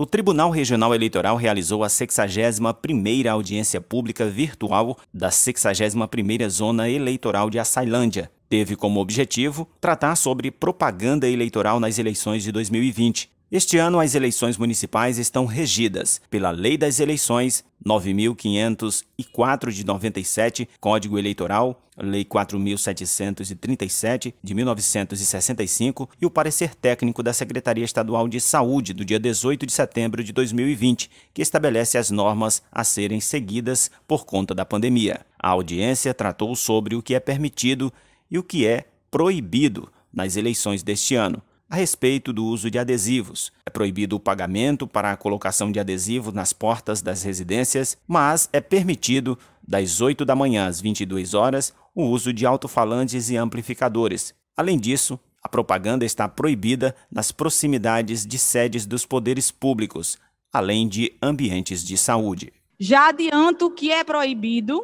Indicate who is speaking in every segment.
Speaker 1: O Tribunal Regional Eleitoral realizou a 61ª audiência pública virtual da 61ª Zona Eleitoral de Açailândia. Teve como objetivo tratar sobre propaganda eleitoral nas eleições de 2020. Este ano as eleições municipais estão regidas pela Lei das Eleições 9.504 de 97, Código Eleitoral, Lei 4.737 de 1965 e o parecer técnico da Secretaria Estadual de Saúde do dia 18 de setembro de 2020, que estabelece as normas a serem seguidas por conta da pandemia. A audiência tratou sobre o que é permitido e o que é proibido nas eleições deste ano a respeito do uso de adesivos. É proibido o pagamento para a colocação de adesivos nas portas das residências, mas é permitido, das 8 da manhã às 22 horas, o uso de alto-falantes e amplificadores. Além disso, a propaganda está proibida nas proximidades de sedes dos poderes públicos, além de ambientes de saúde.
Speaker 2: Já adianto que é proibido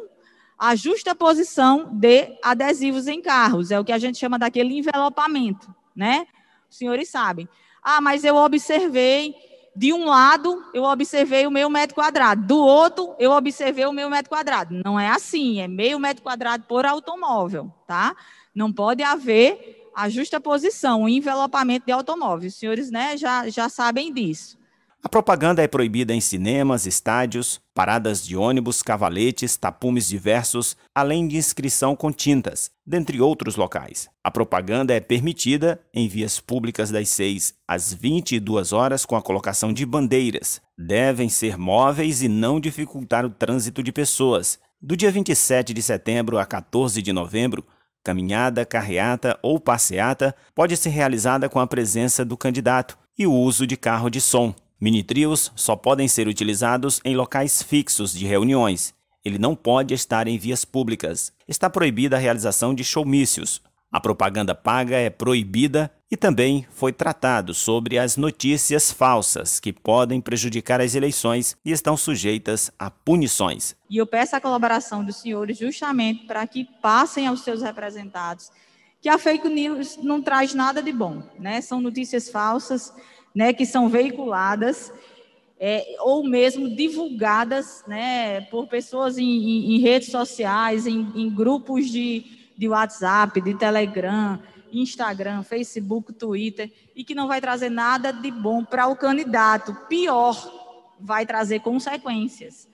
Speaker 2: a justa posição de adesivos em carros, é o que a gente chama daquele envelopamento, né? Os senhores sabem. Ah, mas eu observei, de um lado eu observei o meu metro quadrado, do outro eu observei o meu metro quadrado. Não é assim, é meio metro quadrado por automóvel, tá? Não pode haver a justa posição, o envelopamento de automóvel. Os senhores né, já, já sabem disso.
Speaker 1: A propaganda é proibida em cinemas, estádios, paradas de ônibus, cavaletes, tapumes diversos, além de inscrição com tintas, dentre outros locais. A propaganda é permitida em vias públicas das 6 às 22 horas com a colocação de bandeiras. Devem ser móveis e não dificultar o trânsito de pessoas. Do dia 27 de setembro a 14 de novembro, caminhada, carreata ou passeata pode ser realizada com a presença do candidato e o uso de carro de som. Minitrios só podem ser utilizados em locais fixos de reuniões. Ele não pode estar em vias públicas. Está proibida a realização de showmícios. A propaganda paga é proibida e também foi tratado sobre as notícias falsas que podem prejudicar as eleições e estão sujeitas a punições.
Speaker 2: E eu peço a colaboração dos senhores justamente para que passem aos seus representados que a fake news não traz nada de bom, né? São notícias falsas né, que são veiculadas é, ou mesmo divulgadas né, por pessoas em, em, em redes sociais, em, em, grupos de, de WhatsApp, de Telegram, Instagram, Facebook, Twitter, e que não vai trazer nada de bom para o candidato. Pior, vai trazer consequências.